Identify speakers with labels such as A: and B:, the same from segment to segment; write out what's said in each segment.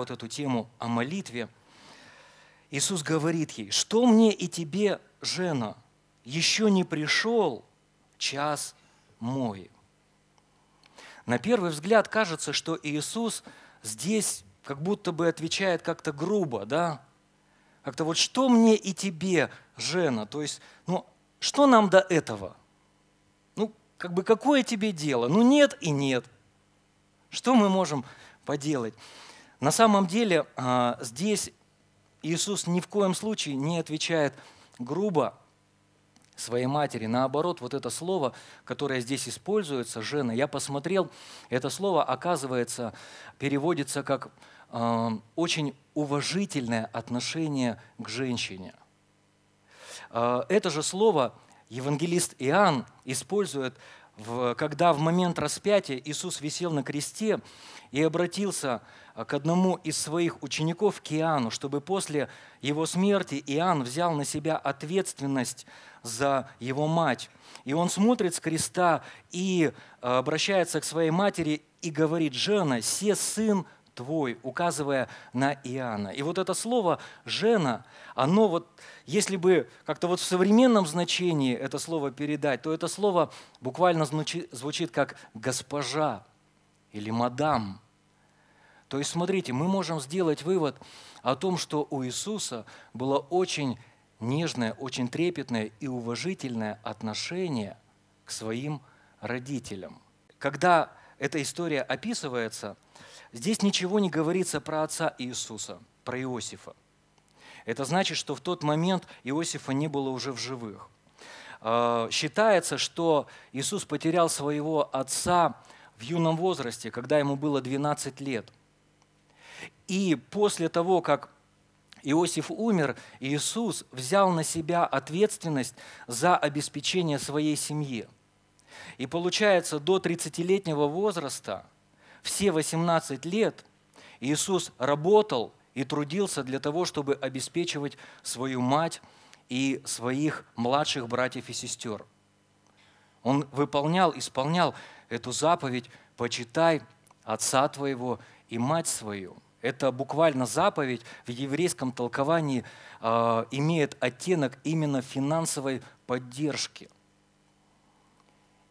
A: вот эту тему о молитве, Иисус говорит ей, что мне и тебе, жена, еще не пришел час мой. На первый взгляд кажется, что Иисус здесь как будто бы отвечает как-то грубо, да? Как-то вот что мне и тебе, жена? То есть, ну, что нам до этого? Ну, как бы какое тебе дело? Ну, нет и нет. Что мы можем поделать? На самом деле а, здесь Иисус ни в коем случае не отвечает грубо своей матери. Наоборот, вот это слово, которое здесь используется, «жена», я посмотрел, это слово, оказывается, переводится как а, очень уважительное отношение к женщине. А, это же слово евангелист Иоанн использует когда в момент распятия Иисус висел на кресте и обратился а, к одному из своих учеников, к Иоанну, чтобы после его смерти Иоанн взял на себя ответственность за его мать. И он смотрит с креста и а, обращается к своей матери и говорит, «Жена, се сын твой, указывая на Иоанна. И вот это слово «жена», оно вот, если бы как-то вот в современном значении это слово передать, то это слово буквально звучит как «госпожа» или «мадам». То есть, смотрите, мы можем сделать вывод о том, что у Иисуса было очень нежное, очень трепетное и уважительное отношение к своим родителям. Когда эта история описывается, здесь ничего не говорится про отца Иисуса, про Иосифа. Это значит, что в тот момент Иосифа не было уже в живых. А, считается, что Иисус потерял своего отца в юном возрасте, когда ему было 12 лет. И после того, как Иосиф умер, Иисус взял на себя ответственность за обеспечение своей семьи – и получается, до 30-летнего возраста, все 18 лет, Иисус работал и трудился для того, чтобы обеспечивать свою мать и своих младших братьев и сестер. Он выполнял, исполнял эту заповедь «почитай отца твоего и мать свою». Это буквально заповедь в еврейском толковании э, имеет оттенок именно финансовой поддержки –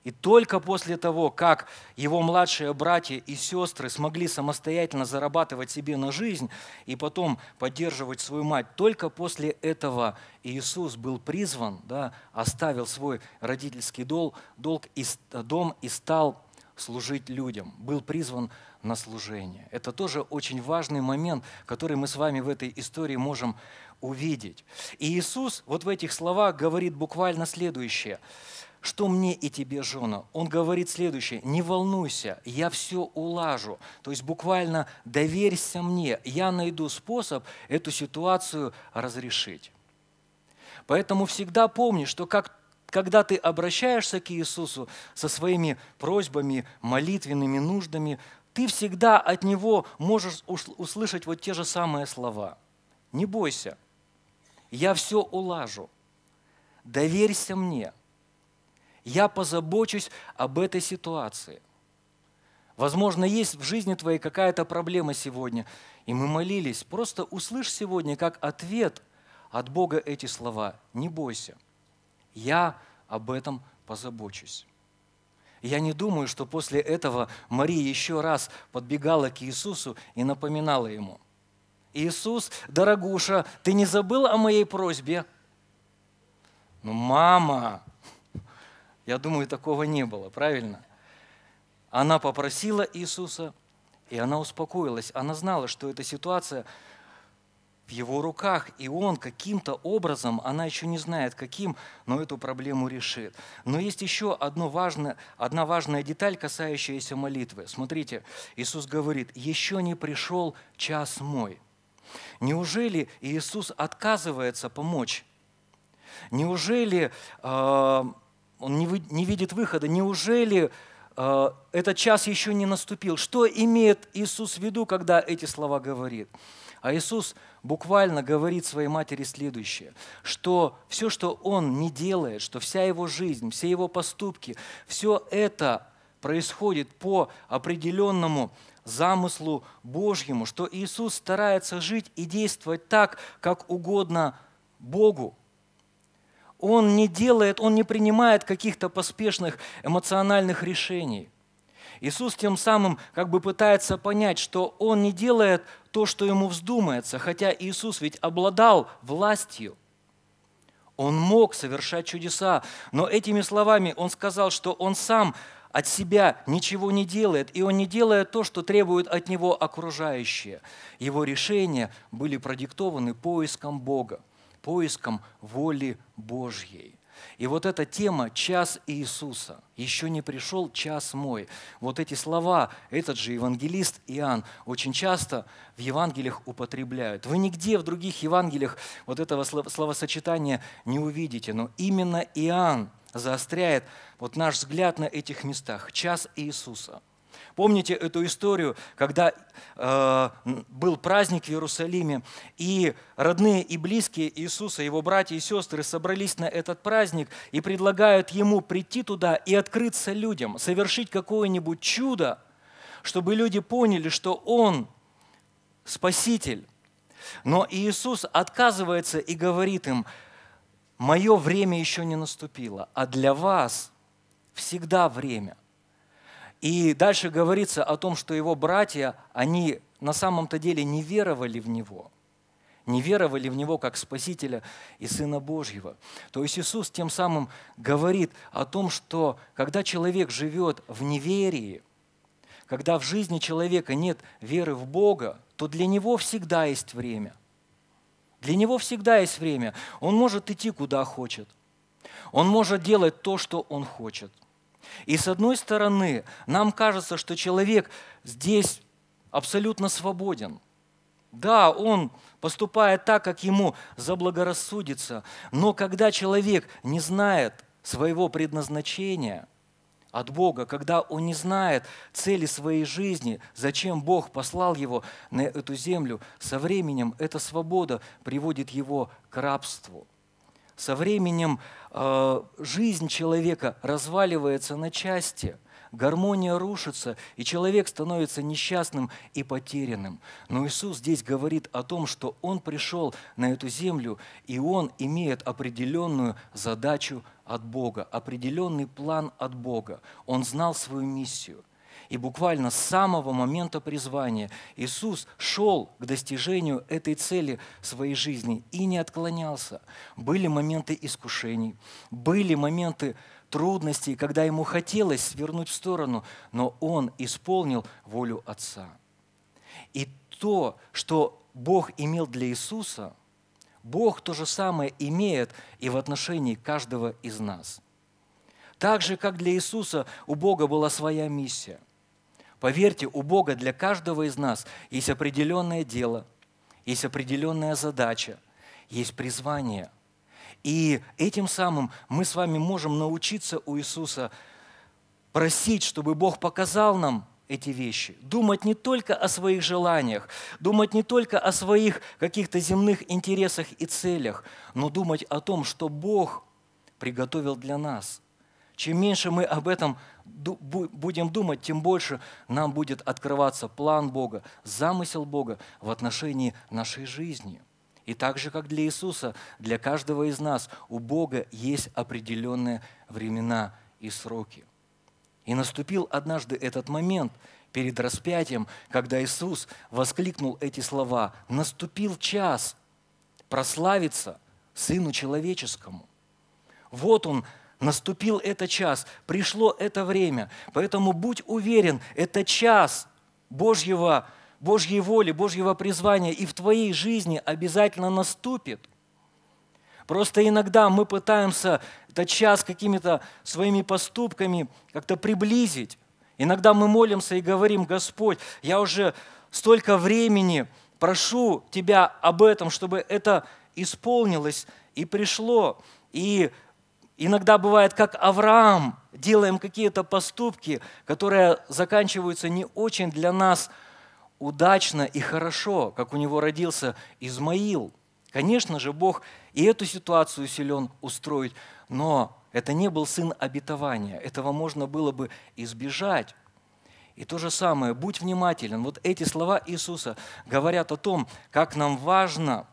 A: и только после того, как его младшие братья и сестры смогли самостоятельно зарабатывать себе на жизнь и потом поддерживать свою мать, только после этого Иисус был призван, да, оставил свой родительский долг, долг и, дом и стал служить людям, был призван на служение. Это тоже очень важный момент, который мы с вами в этой истории можем увидеть. И Иисус вот в этих словах говорит буквально следующее – что мне и тебе, жена? Он говорит следующее, не волнуйся, я все улажу. То есть буквально доверься мне, я найду способ эту ситуацию разрешить. Поэтому всегда помни, что как когда ты обращаешься к Иисусу со своими просьбами, молитвенными нуждами, ты всегда от Него можешь услышать вот те же самые слова. Не бойся, я все улажу, доверься мне – я позабочусь об этой ситуации. Возможно, есть в жизни твоей какая-то проблема сегодня. И мы молились. Просто услышь сегодня как ответ от Бога эти слова. Не бойся. Я об этом позабочусь. Я не думаю, что после этого Мария еще раз подбегала к Иисусу и напоминала ему. «Иисус, дорогуша, ты не забыл о моей просьбе?» «Ну, мама, я думаю, такого не было, правильно? Она попросила Иисуса, и она успокоилась. Она знала, что эта ситуация в его руках, и он каким-то образом, она еще не знает каким, но эту проблему решит. Но есть еще одно важное, одна важная деталь, касающаяся молитвы. Смотрите, Иисус говорит, еще не пришел час мой. Неужели Иисус отказывается помочь? Неужели э, он не, вы, не видит выхода. Неужели э, этот час еще не наступил? Что имеет Иисус в виду, когда эти слова говорит? А Иисус буквально говорит своей матери следующее, что все, что он не делает, что вся его жизнь, все его поступки, все это происходит по определенному замыслу Божьему, что Иисус старается жить и действовать так, как угодно Богу. Он не делает, он не принимает каких-то поспешных эмоциональных решений. Иисус тем самым как бы пытается понять, что он не делает то, что ему вздумается, хотя Иисус ведь обладал властью. Он мог совершать чудеса, но этими словами он сказал, что он сам от себя ничего не делает, и он не делает то, что требует от него окружающие. Его решения были продиктованы поиском Бога поиском воли Божьей. И вот эта тема «час Иисуса», «еще не пришел час мой», вот эти слова этот же евангелист Иоанн очень часто в Евангелиях употребляют. Вы нигде в других Евангелиях вот этого словосочетания не увидите, но именно Иоанн заостряет вот наш взгляд на этих местах. Час Иисуса – Помните эту историю, когда э, был праздник в Иерусалиме, и родные и близкие Иисуса, его братья и сестры собрались на этот праздник и предлагают ему прийти туда и открыться людям, совершить какое-нибудь чудо, чтобы люди поняли, что Он Спаситель. Но Иисус отказывается и говорит им, мое время еще не наступило, а для вас всегда время – и дальше говорится о том, что его братья, они на самом-то деле не веровали в него, не веровали в него как Спасителя и Сына Божьего. То есть Иисус тем самым говорит о том, что когда человек живет в неверии, когда в жизни человека нет веры в Бога, то для него всегда есть время. Для него всегда есть время. Он может идти куда хочет. Он может делать то, что он хочет – и с одной стороны, нам кажется, что человек здесь абсолютно свободен. Да, он поступает так, как ему заблагорассудится, но когда человек не знает своего предназначения от Бога, когда он не знает цели своей жизни, зачем Бог послал его на эту землю, со временем эта свобода приводит его к рабству – со временем э, жизнь человека разваливается на части, гармония рушится, и человек становится несчастным и потерянным. Но Иисус здесь говорит о том, что Он пришел на эту землю, и Он имеет определенную задачу от Бога, определенный план от Бога. Он знал свою миссию. И буквально с самого момента призвания Иисус шел к достижению этой цели своей жизни и не отклонялся. Были моменты искушений, были моменты трудностей, когда ему хотелось свернуть в сторону, но он исполнил волю Отца. И то, что Бог имел для Иисуса, Бог то же самое имеет и в отношении каждого из нас. Так же, как для Иисуса, у Бога была своя миссия – Поверьте, у Бога для каждого из нас есть определенное дело, есть определенная задача, есть призвание. И этим самым мы с вами можем научиться у Иисуса просить, чтобы Бог показал нам эти вещи. Думать не только о своих желаниях, думать не только о своих каких-то земных интересах и целях, но думать о том, что Бог приготовил для нас – чем меньше мы об этом будем думать, тем больше нам будет открываться план Бога, замысел Бога в отношении нашей жизни. И так же, как для Иисуса, для каждого из нас у Бога есть определенные времена и сроки. И наступил однажды этот момент перед распятием, когда Иисус воскликнул эти слова «Наступил час прославиться Сыну Человеческому». Вот Он, Наступил этот час, пришло это время. Поэтому будь уверен, это час Божьего, Божьей воли, Божьего призвания и в твоей жизни обязательно наступит. Просто иногда мы пытаемся этот час какими-то своими поступками как-то приблизить. Иногда мы молимся и говорим, Господь, я уже столько времени прошу Тебя об этом, чтобы это исполнилось и пришло. И Иногда бывает, как Авраам, делаем какие-то поступки, которые заканчиваются не очень для нас удачно и хорошо, как у него родился Измаил. Конечно же, Бог и эту ситуацию силен устроить, но это не был сын обетования. Этого можно было бы избежать. И то же самое, будь внимателен. Вот эти слова Иисуса говорят о том, как нам важно,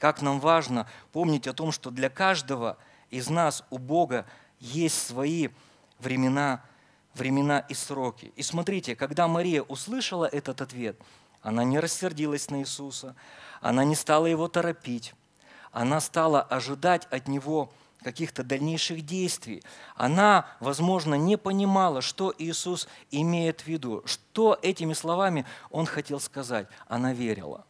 A: как нам важно помнить о том, что для каждого – из нас, у Бога, есть свои времена, времена и сроки. И смотрите, когда Мария услышала этот ответ, она не рассердилась на Иисуса, она не стала его торопить, она стала ожидать от него каких-то дальнейших действий. Она, возможно, не понимала, что Иисус имеет в виду, что этими словами он хотел сказать. Она верила.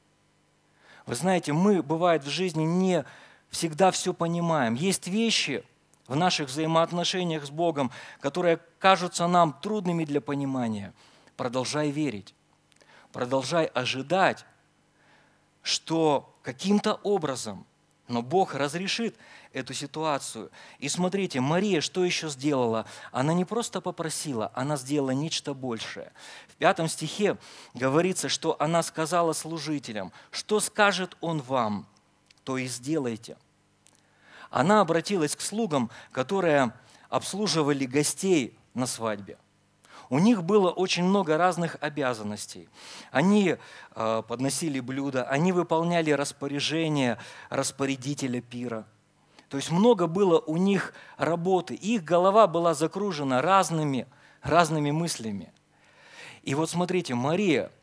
A: Вы знаете, мы, бывает, в жизни не всегда все понимаем. Есть вещи в наших взаимоотношениях с Богом, которые кажутся нам трудными для понимания. Продолжай верить, продолжай ожидать, что каким-то образом, но Бог разрешит эту ситуацию. И смотрите, Мария что еще сделала? Она не просто попросила, она сделала нечто большее. В пятом стихе говорится, что она сказала служителям, что скажет он вам – то и сделайте. Она обратилась к слугам, которые обслуживали гостей на свадьбе. У них было очень много разных обязанностей. Они э, подносили блюда, они выполняли распоряжения распорядителя пира. То есть много было у них работы. Их голова была закружена разными, разными мыслями. И вот смотрите, Мария –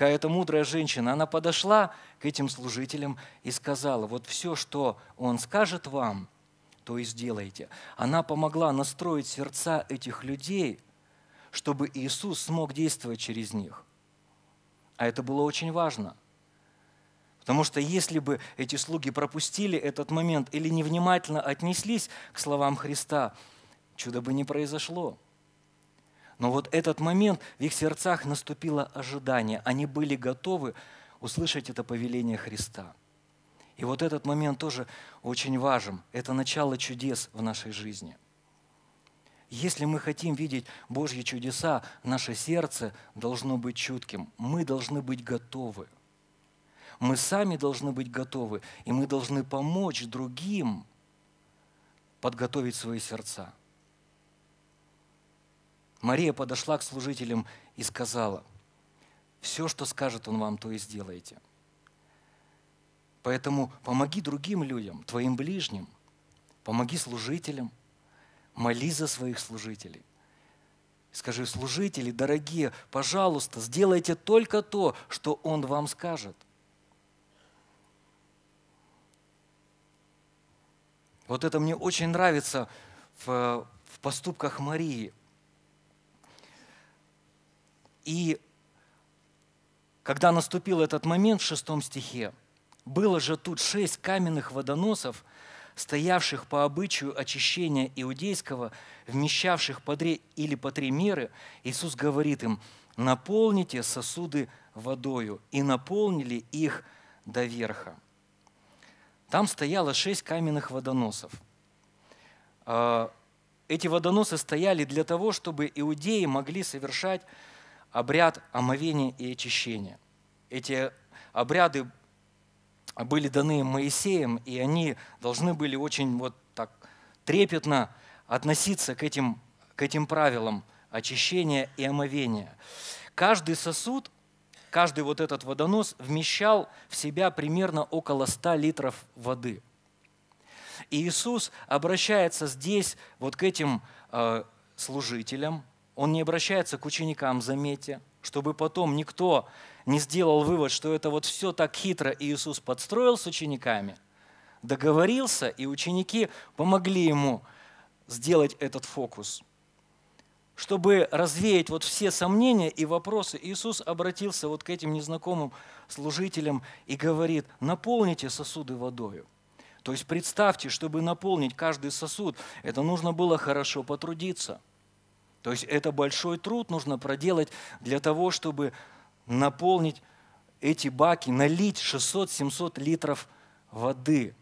A: какая-то мудрая женщина, она подошла к этим служителям и сказала, вот все, что он скажет вам, то и сделайте. Она помогла настроить сердца этих людей, чтобы Иисус смог действовать через них. А это было очень важно. Потому что если бы эти слуги пропустили этот момент или невнимательно отнеслись к словам Христа, чудо бы не произошло. Но вот этот момент, в их сердцах наступило ожидание. Они были готовы услышать это повеление Христа. И вот этот момент тоже очень важен. Это начало чудес в нашей жизни. Если мы хотим видеть Божьи чудеса, наше сердце должно быть чутким. Мы должны быть готовы. Мы сами должны быть готовы, и мы должны помочь другим подготовить свои сердца – Мария подошла к служителям и сказала, «Все, что скажет он вам, то и сделайте». Поэтому помоги другим людям, твоим ближним, помоги служителям, моли за своих служителей. Скажи, служители, дорогие, пожалуйста, сделайте только то, что он вам скажет. Вот это мне очень нравится в, э, в поступках Марии. И когда наступил этот момент в шестом стихе, было же тут шесть каменных водоносов, стоявших по обычаю очищения иудейского, вмещавших по три или по три меры, Иисус говорит им, наполните сосуды водою, и наполнили их до верха. Там стояло шесть каменных водоносов. А, эти водоносы стояли для того, чтобы иудеи могли совершать обряд омовения и очищения. Эти обряды были даны Моисеем, и они должны были очень вот так трепетно относиться к этим, к этим правилам очищения и омовения. Каждый сосуд, каждый вот этот водонос вмещал в себя примерно около 100 литров воды. И Иисус обращается здесь вот к этим э, служителям, он не обращается к ученикам, заметьте, чтобы потом никто не сделал вывод, что это вот все так хитро и Иисус подстроил с учениками, договорился, и ученики помогли ему сделать этот фокус. Чтобы развеять вот все сомнения и вопросы, Иисус обратился вот к этим незнакомым служителям и говорит, наполните сосуды водою. То есть представьте, чтобы наполнить каждый сосуд, это нужно было хорошо потрудиться – то есть это большой труд нужно проделать для того, чтобы наполнить эти баки, налить 600-700 литров воды.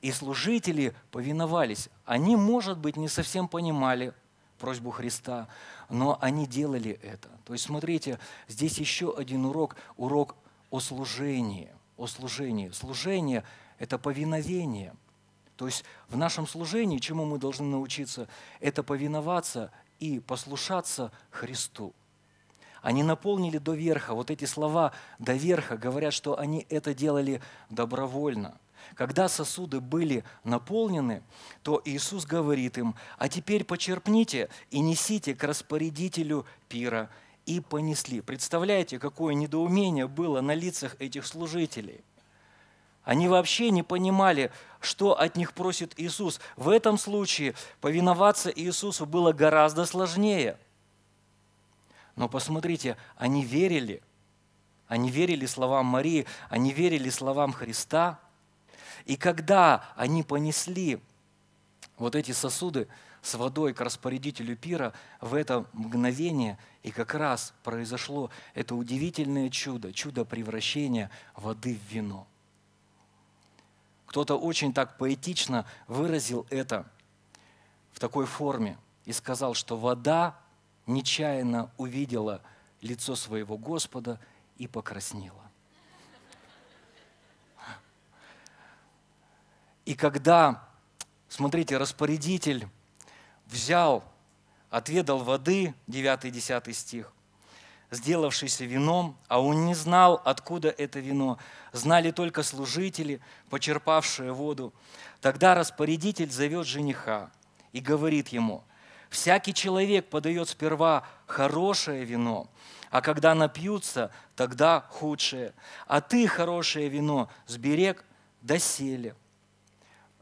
A: И служители повиновались. Они, может быть, не совсем понимали просьбу Христа, но они делали это. То есть, смотрите, здесь еще один урок, урок о служении. О служении. Служение – это повиновение – то есть в нашем служении, чему мы должны научиться, это повиноваться и послушаться Христу. Они наполнили до верха. Вот эти слова «до верха» говорят, что они это делали добровольно. Когда сосуды были наполнены, то Иисус говорит им, «А теперь почерпните и несите к распорядителю пира». И понесли. Представляете, какое недоумение было на лицах этих служителей – они вообще не понимали, что от них просит Иисус. В этом случае повиноваться Иисусу было гораздо сложнее. Но посмотрите, они верили. Они верили словам Марии, они верили словам Христа. И когда они понесли вот эти сосуды с водой к распорядителю пира, в это мгновение и как раз произошло это удивительное чудо, чудо превращения воды в вино – кто-то очень так поэтично выразил это в такой форме и сказал, что вода нечаянно увидела лицо своего Господа и покраснела. И когда, смотрите, распорядитель взял, отведал воды, 9-10 стих, сделавшийся вином, а он не знал, откуда это вино. Знали только служители, почерпавшие воду. Тогда распорядитель зовет жениха и говорит ему, «Всякий человек подает сперва хорошее вино, а когда напьются, тогда худшее. А ты хорошее вино сберег до селе».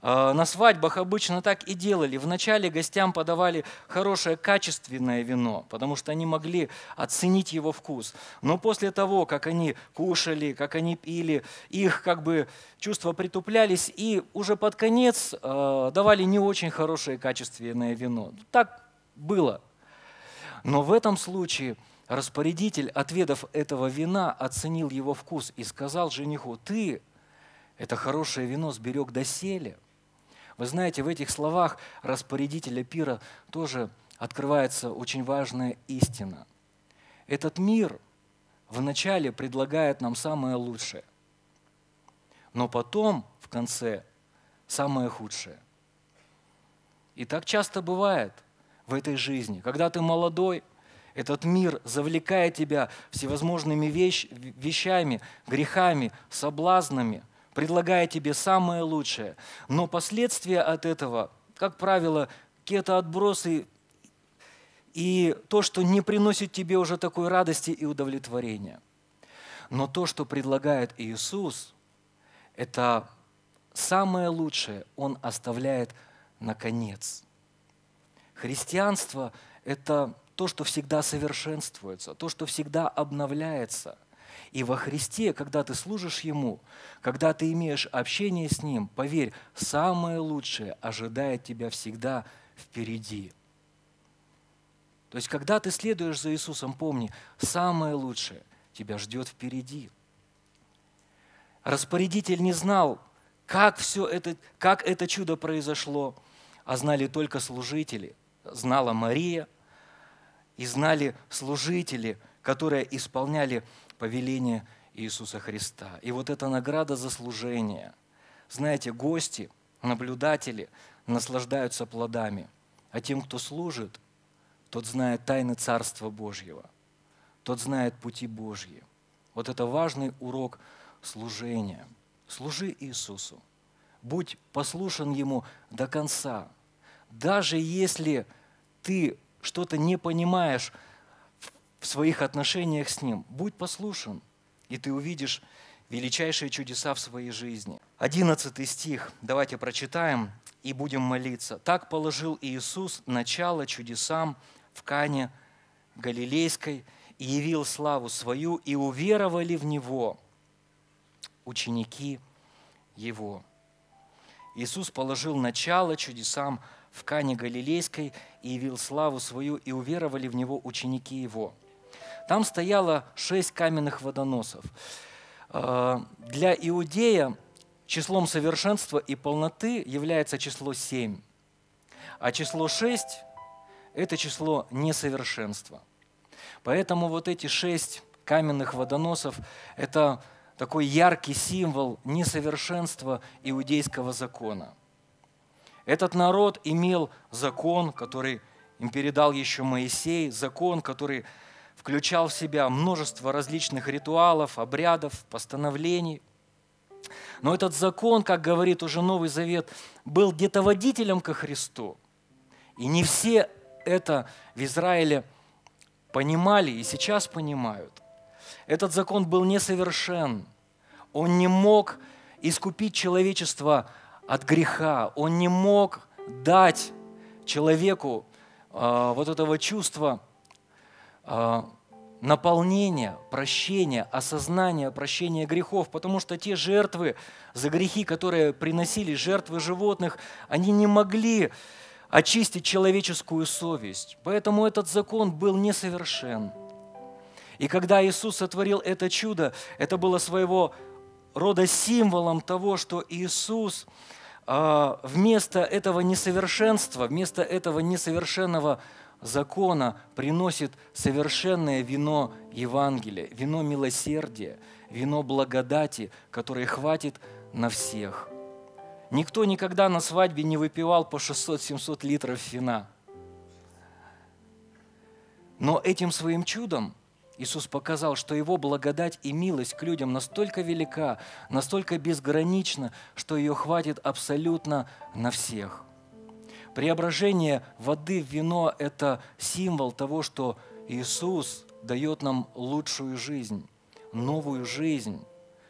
A: А, на свадьбах обычно так и делали. Вначале гостям подавали хорошее качественное вино, потому что они могли оценить его вкус. Но после того, как они кушали, как они пили, их как бы чувства притуплялись, и уже под конец а, давали не очень хорошее качественное вино. Так было. Но в этом случае распорядитель, отведав этого вина, оценил его вкус и сказал жениху, ты это хорошее вино сберег до доселе – вы знаете, в этих словах распорядителя пира тоже открывается очень важная истина. Этот мир вначале предлагает нам самое лучшее, но потом, в конце, самое худшее. И так часто бывает в этой жизни. Когда ты молодой, этот мир завлекает тебя всевозможными вещ, вещами, грехами, соблазнами – предлагая тебе самое лучшее. Но последствия от этого, как правило, какие-то отбросы и то, что не приносит тебе уже такой радости и удовлетворения. Но то, что предлагает Иисус, это самое лучшее Он оставляет наконец. Христианство – это то, что всегда совершенствуется, то, что всегда обновляется. И во Христе, когда ты служишь Ему, когда ты имеешь общение с Ним, поверь, самое лучшее ожидает тебя всегда впереди. То есть, когда ты следуешь за Иисусом, помни, самое лучшее тебя ждет впереди. Распорядитель не знал, как все это, как это чудо произошло, а знали только служители. Знала Мария, и знали служители – которые исполняли повеление Иисуса Христа. И вот эта награда за служение. Знаете, гости, наблюдатели наслаждаются плодами, а тем, кто служит, тот знает тайны Царства Божьего, тот знает пути Божьи. Вот это важный урок служения. Служи Иисусу, будь послушен Ему до конца. Даже если ты что-то не понимаешь в своих отношениях с Ним. Будь послушен, и ты увидишь величайшие чудеса в своей жизни. одиннадцатый стих, давайте прочитаем и будем молиться. «Так положил Иисус начало чудесам в Кане Галилейской и явил славу свою, и уверовали в Него ученики Его». Иисус положил начало чудесам в Кане Галилейской и явил славу свою, и уверовали в Него ученики Его – там стояло шесть каменных водоносов. Э, для Иудея числом совершенства и полноты является число семь, а число шесть – это число несовершенства. Поэтому вот эти шесть каменных водоносов – это такой яркий символ несовершенства иудейского закона. Этот народ имел закон, который им передал еще Моисей, закон, который включал в себя множество различных ритуалов, обрядов, постановлений. Но этот закон, как говорит уже Новый Завет, был детоводителем ко Христу. И не все это в Израиле понимали и сейчас понимают. Этот закон был несовершен. Он не мог искупить человечество от греха. Он не мог дать человеку э, вот этого чувства э, наполнение, прощение, осознание прощения грехов, потому что те жертвы за грехи, которые приносили жертвы животных, они не могли очистить человеческую совесть. Поэтому этот закон был несовершен. И когда Иисус сотворил это чудо, это было своего рода символом того, что Иисус а, вместо этого несовершенства, вместо этого несовершенного закона приносит совершенное вино Евангелия, вино милосердия, вино благодати, которое хватит на всех. Никто никогда на свадьбе не выпивал по 600-700 литров вина. Но этим своим чудом Иисус показал, что Его благодать и милость к людям настолько велика, настолько безгранична, что ее хватит абсолютно на всех. Преображение воды в вино – это символ того, что Иисус дает нам лучшую жизнь, новую жизнь.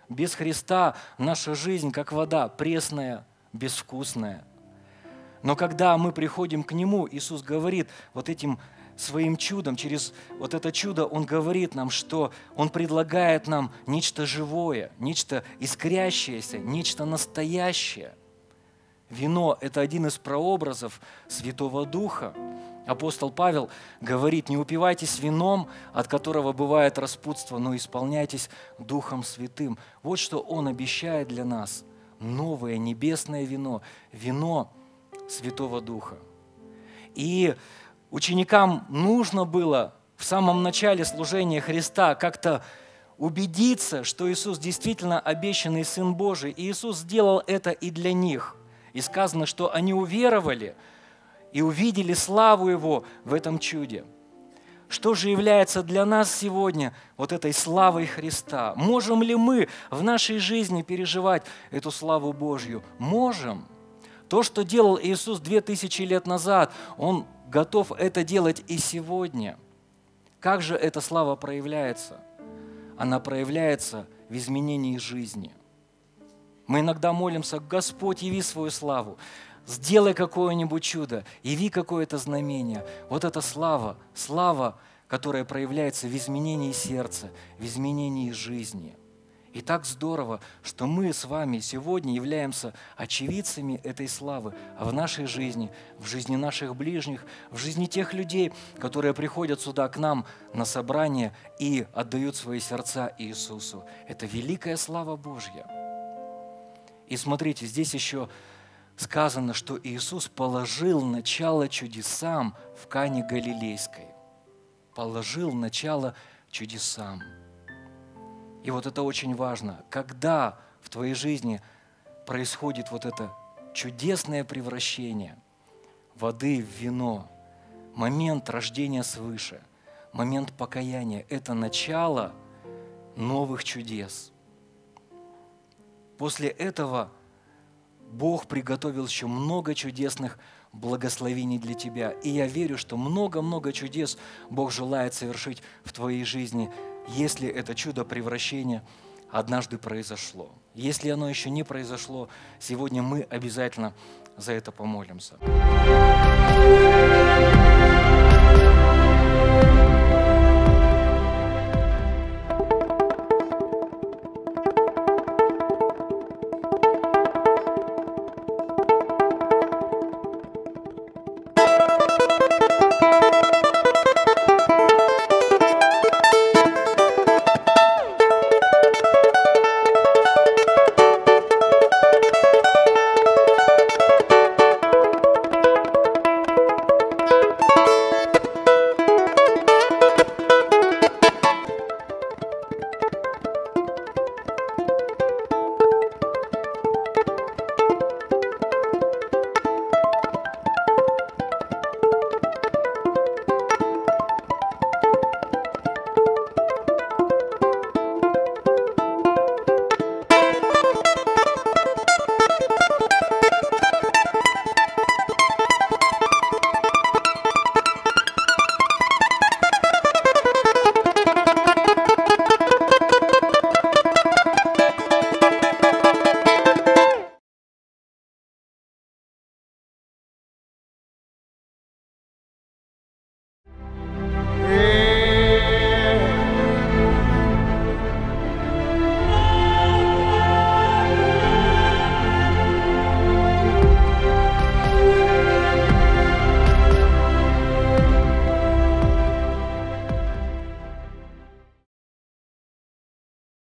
A: Без Христа наша жизнь, как вода, пресная, безвкусная. Но когда мы приходим к Нему, Иисус говорит вот этим своим чудом, через вот это чудо Он говорит нам, что Он предлагает нам нечто живое, нечто искрящееся, нечто настоящее – Вино – это один из прообразов Святого Духа. Апостол Павел говорит, не упивайтесь вином, от которого бывает распутство, но исполняйтесь Духом Святым. Вот что Он обещает для нас. Новое небесное вино, вино Святого Духа. И ученикам нужно было в самом начале служения Христа как-то убедиться, что Иисус действительно обещанный Сын Божий. И Иисус сделал это и для них – и сказано, что они уверовали и увидели славу Его в этом чуде. Что же является для нас сегодня вот этой славой Христа? Можем ли мы в нашей жизни переживать эту славу Божью? Можем. То, что делал Иисус две тысячи лет назад, Он готов это делать и сегодня. Как же эта слава проявляется? Она проявляется в изменении жизни. Мы иногда молимся, Господь, яви свою славу, сделай какое-нибудь чудо, яви какое-то знамение. Вот эта слава, слава, которая проявляется в изменении сердца, в изменении жизни. И так здорово, что мы с вами сегодня являемся очевидцами этой славы в нашей жизни, в жизни наших ближних, в жизни тех людей, которые приходят сюда к нам на собрание и отдают свои сердца Иисусу. Это великая слава Божья. И смотрите, здесь еще сказано, что Иисус положил начало чудесам в Кане Галилейской. Положил начало чудесам. И вот это очень важно. Когда в твоей жизни происходит вот это чудесное превращение воды в вино, момент рождения свыше, момент покаяния – это начало новых чудес – После этого Бог приготовил еще много чудесных благословений для тебя. И я верю, что много-много чудес Бог желает совершить в твоей жизни, если это чудо превращения однажды произошло. Если оно еще не произошло, сегодня мы обязательно за это помолимся.